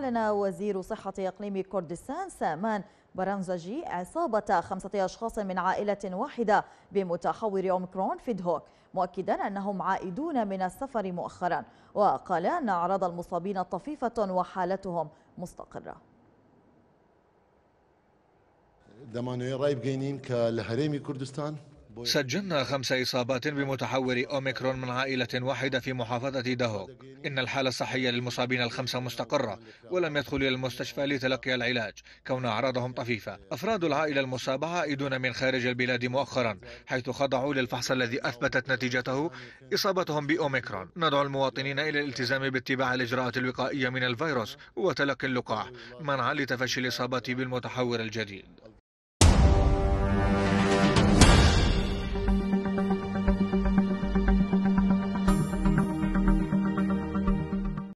أعلن وزير صحة إقليم كردستان سامان برنزجي عصابة خمسة أشخاص من عائلة واحدة بمتحور أوميكرون في دهوك مؤكدا أنهم عائدون من السفر مؤخرا وقال أن أعراض المصابين طفيفة وحالتهم مستقرة دمانوی رايب جينين كالهريمي كردستان سجلنا خمس إصابات بمتحور أوميكرون من عائلة واحدة في محافظة دهوك إن الحالة الصحية للمصابين الخمسة مستقرة ولم يدخلوا إلى المستشفى لتلقي العلاج كون أعراضهم طفيفة أفراد العائلة المصابة عائدون من خارج البلاد مؤخرا حيث خضعوا للفحص الذي أثبتت نتيجته إصابتهم بأوميكرون ندعو المواطنين إلى الالتزام باتباع الإجراءات الوقائية من الفيروس وتلقي اللقاح منعا لتفشي الإصابات بالمتحور الجديد